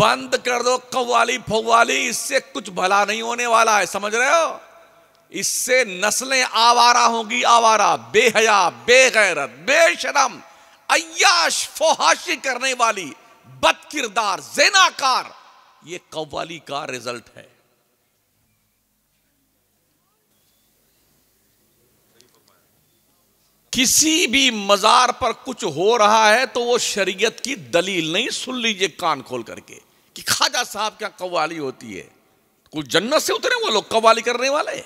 बंद कर दो कव्वाली फव्वाली इससे कुछ भला नहीं होने वाला है समझ रहे हो इससे नस्लें आवारा होंगी आवारा बेहया बेगैरत बेशरम अयाश फोहाशी करने वाली बदकिरदार जेनाकार ये कव्वाली का रिजल्ट है किसी भी मज़ार पर कुछ हो रहा है तो वो शरीयत की दलील नहीं सुन लीजिए कान खोल करके कि खाजा साहब क्या कवाली होती है कुछ जन्नत से उतरे वो लोग कवाली करने वाले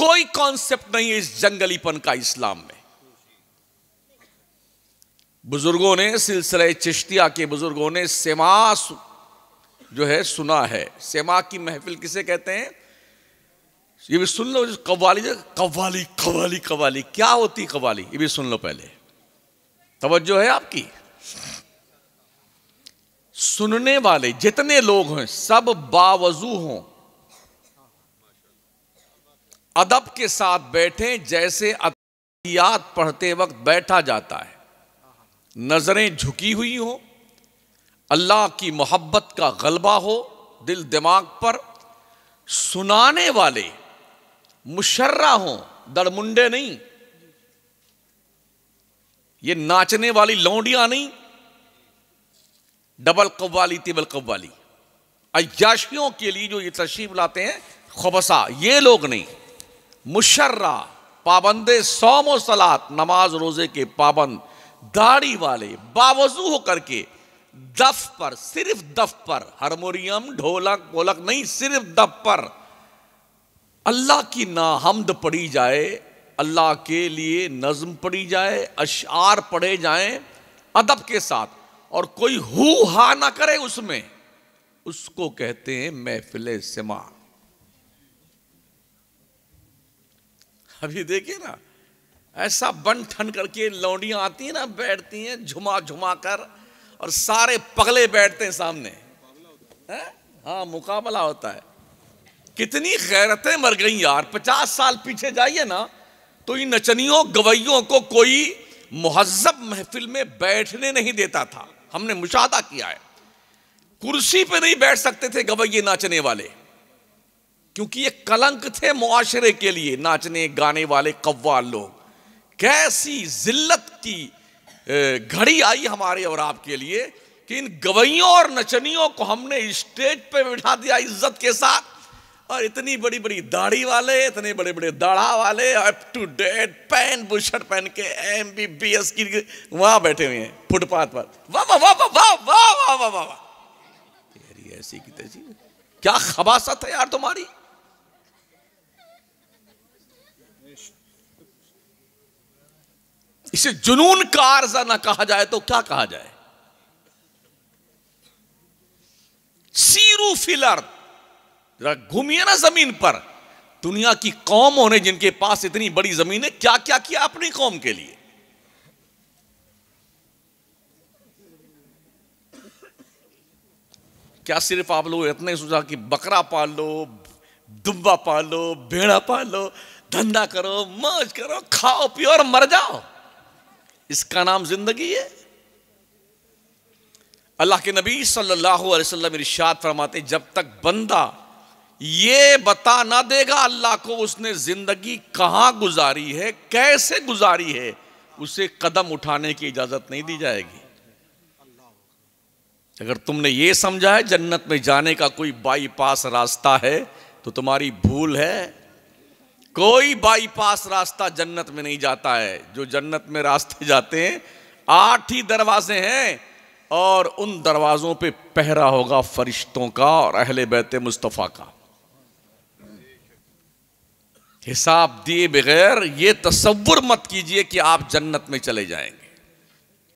कोई कॉन्सेप्ट नहीं है इस जंगलीपन का इस्लाम में बुजुर्गों ने सिलसिले चिश्तिया के बुजुर्गों ने सेमा जो है सुना है सेमा की महफिल किसे कहते हैं ये भी सुन लो कव्वाली कव्वाली कव्वाली कव्वाली क्या होती कव्वाली ये भी सुन लो पहले तवज्जो है आपकी सुनने वाले जितने लोग हैं सब बावजू हों अदब के साथ बैठे जैसे अतियात पढ़ते वक्त बैठा जाता है नज़रें झुकी हुई हो अल्लाह की मोहब्बत का गलबा हो दिल दिमाग पर सुनाने वाले मुशर्रा हो दड़मुंडे नहीं ये नाचने वाली लौंडियां नहीं डबल कव्वाली तिबल कव्वाली अयाशियों के लिए जो ये तशरीफ लाते हैं खबसा ये लोग नहीं मुशर्रा पाबंदे सोमो सलात नमाज रोजे के पाबंद दाढ़ी वाले बावजू होकर के दफ पर सिर्फ दफ पर हारमोनियम ढोलक बोलक नहीं सिर्फ दफ पर अल्लाह की नाहमद पढ़ी जाए अल्लाह के लिए नज़म पढ़ी जाए अशार पढ़े जाएं अदब के साथ और कोई हु हा ना करे उसमें उसको कहते हैं महफिल सिमा अभी देखिए ना ऐसा बन ठन करके लौंडियां आती हैं ना बैठती हैं झुमा झुमा कर और सारे पगले बैठते हैं सामने है? हाँ मुकाबला होता है कितनी गैरतें मर गई यार पचास साल पीछे जाइए ना तो इन नचनियों गवैयों को कोई महजब महफिल में बैठने नहीं देता था हमने मुशादा किया है कुर्सी पे नहीं बैठ सकते थे गवैये नाचने वाले क्योंकि ये कलंक थे मुआशरे के लिए नाचने गाने वाले कव्वाल लोग कैसी जिल्लत की घड़ी आई हमारे और आपके लिए कि इन गवैयों और नचनियों को हमने स्टेज पे बिठा दिया इज्जत के साथ और इतनी बड़ी बड़ी दाढ़ी वाले इतने बड़े बड़े दाढ़ा वाले up to date pant bushirt पहन के एम बी बी एस की वहां बैठे हुए हैं फुटपाथ पर वाह वाह वाह वाह वाह वाह वाह वाह ऐसी की क्या खबासत है यार तुम्हारी इसे जुनून कार ना कहा जाए तो क्या कहा जाए सीरू फिलर्थ जरा घूमिए ना जमीन पर दुनिया की कौमों ने जिनके पास इतनी बड़ी जमीन है क्या क्या किया अपनी कौम के लिए क्या सिर्फ आप लोग इतने सोचा कि बकरा पाल लो दुब्बा पाल लो भेड़ा पाल लो धंधा करो मौज करो खाओ पियो और मर जाओ इसका नाम जिंदगी है अल्लाह के नबी सल्लल्लाहु अलैहि वसल्लम इरशाद फरमाते जब तक बंदा ये बता ना देगा अल्लाह को उसने जिंदगी कहाँ गुजारी है कैसे गुजारी है उसे कदम उठाने की इजाजत नहीं दी जाएगी अगर तुमने ये समझा है जन्नत में जाने का कोई बाईपास रास्ता है तो तुम्हारी भूल है कोई बाईपास रास्ता जन्नत में नहीं जाता है जो जन्नत में रास्ते जाते हैं आठ ही दरवाजे हैं और उन दरवाज़ों पे पहरा होगा फरिश्तों का और अहले बैत मुस्तफ़ा का हिसाब दिए बगैर ये तस्वुर मत कीजिए कि आप जन्नत में चले जाएंगे